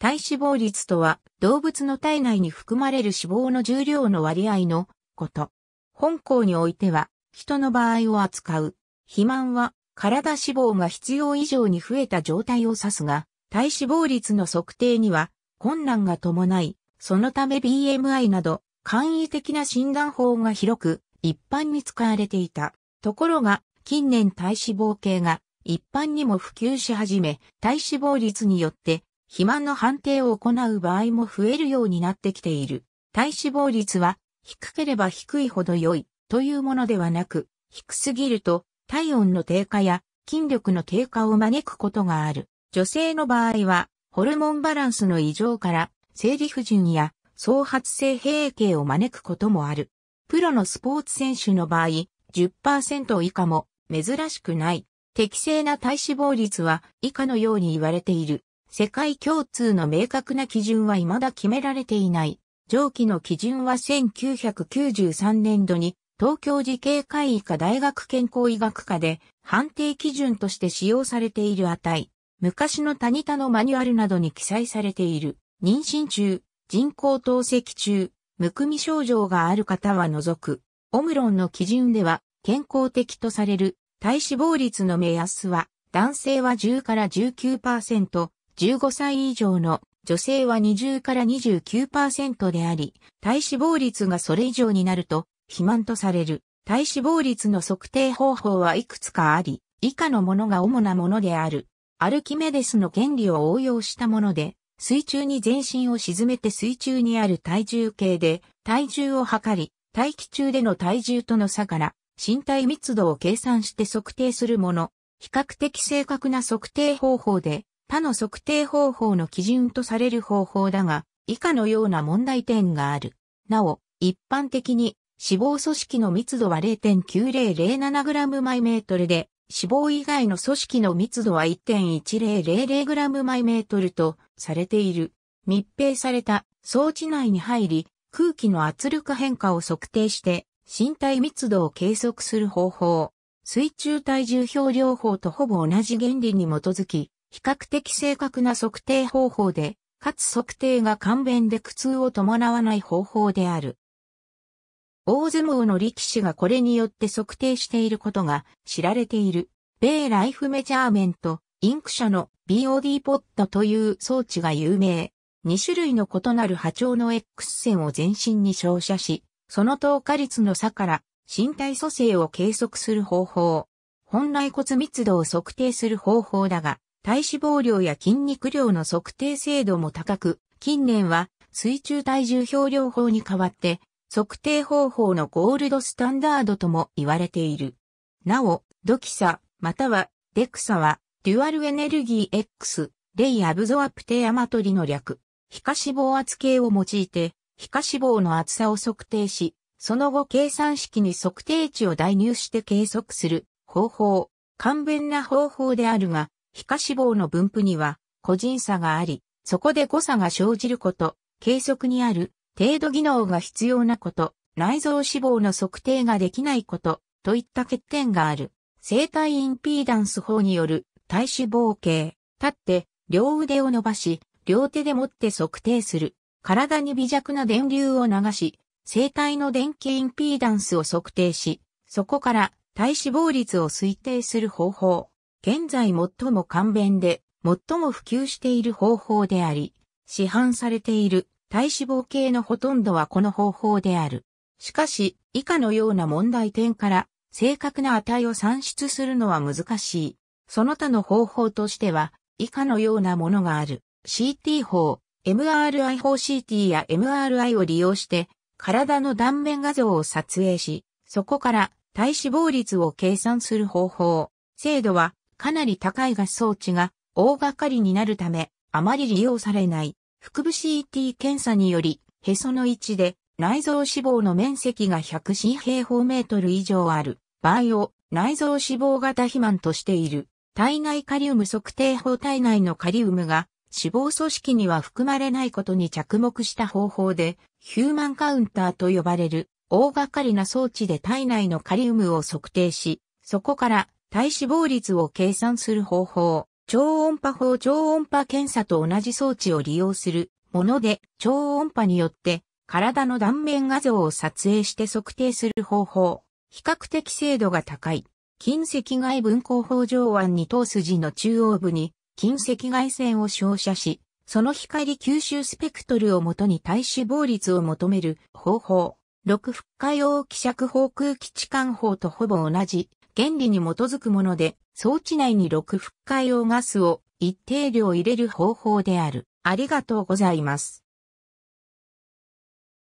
体脂肪率とは、動物の体内に含まれる脂肪の重量の割合のこと。本項においては、人の場合を扱う。肥満は、体脂肪が必要以上に増えた状態を指すが、体脂肪率の測定には困難が伴い、そのため BMI など簡易的な診断法が広く一般に使われていた。ところが、近年体脂肪計が一般にも普及し始め、体脂肪率によって肥満の判定を行う場合も増えるようになってきている。体脂肪率は低ければ低いほど良いというものではなく、低すぎると体温の低下や筋力の低下を招くことがある。女性の場合は、ホルモンバランスの異常から生理不順や創発性閉経を招くこともある。プロのスポーツ選手の場合、10%以下も珍しくない。適正な体脂肪率は以下のように言われている。世界共通の明確な基準は未だ決められていない。上記の基準は1993年度に東京慈恵会医科大学健康医学科で判定基準として使用されている値。昔のタニタのマニュアルなどに記載されている。妊娠中、人工透析中、むくみ症状がある方は除く。オムロンの基準では健康的とされる体脂肪率の目安は男性は10から19%、15歳以上の女性は20から29%であり、体脂肪率がそれ以上になると、肥満とされる。体脂肪率の測定方法はいくつかあり、以下のものが主なものである。アルキメデスの原理を応用したもので、水中に全身を沈めて水中にある体重計で体重を測り、大気中での体重との差から身体密度を計算して測定するもの。比較的正確な測定方法で他の測定方法の基準とされる方法だが、以下のような問題点がある。なお、一般的に脂肪組織の密度は 0.9007g/m で、脂肪以外の組織の密度は 1.1000g/m とされている。密閉された装置内に入り、空気の圧力変化を測定して、身体密度を計測する方法。水中体重表療法とほぼ同じ原理に基づき、比較的正確な測定方法で、かつ測定が簡便で苦痛を伴わない方法である。大相撲の力士がこれによって測定していることが知られている。米ライフメジャーメント、インク社の BOD ポットという装置が有名。2種類の異なる波長の X 線を全身に照射し、その透過率の差から身体組成を計測する方法。本来骨密度を測定する方法だが、体脂肪量や筋肉量の測定精度も高く、近年は水中体重表量法に代わって、測定方法のゴールドスタンダードとも言われている。なお、ドキサ、またはデクサは、デュアルエネルギー X、レイアブゾアプテアマトリの略、皮下脂肪圧計を用いて、皮下脂肪の厚さを測定し、その後計算式に測定値を代入して計測する方法、簡便な方法であるが、皮下脂肪の分布には個人差があり、そこで誤差が生じること、計測にある程度技能が必要なこと、内臓脂肪の測定ができないこと、といった欠点がある。生体インピーダンス法による体脂肪計。立って、両腕を伸ばし、両手で持って測定する。体に微弱な電流を流し、生体の電気インピーダンスを測定し、そこから体脂肪率を推定する方法。現在最も簡便で、最も普及している方法であり、市販されている体脂肪計のほとんどはこの方法である。しかし、以下のような問題点から正確な値を算出するのは難しい。その他の方法としては、以下のようなものがある。CT 法、MRI 法 CT や MRI を利用して、体の断面画像を撮影し、そこから体脂肪率を計算する方法。精度はかなり高いス装置が大掛かりになるため、あまり利用されない、腹部 CT 検査により、へその位置で内臓脂肪の面積が 100C 平方メートル以上ある場合を内臓脂肪型肥満としている。体内カリウム測定法体内のカリウムが脂肪組織には含まれないことに着目した方法でヒューマンカウンターと呼ばれる大掛かりな装置で体内のカリウムを測定し、そこから体脂肪率を計算する方法、超音波法超音波検査と同じ装置を利用するもので、超音波によって体の断面画像を撮影して測定する方法、比較的精度が高い。近赤外分光法上腕二頭筋の中央部に近赤外線を照射し、その光吸収スペクトルをもとに体脂肪率を求める方法。6復海用希釈航空基地管法とほぼ同じ原理に基づくもので、装置内に6復海用ガスを一定量入れる方法である。ありがとうございます。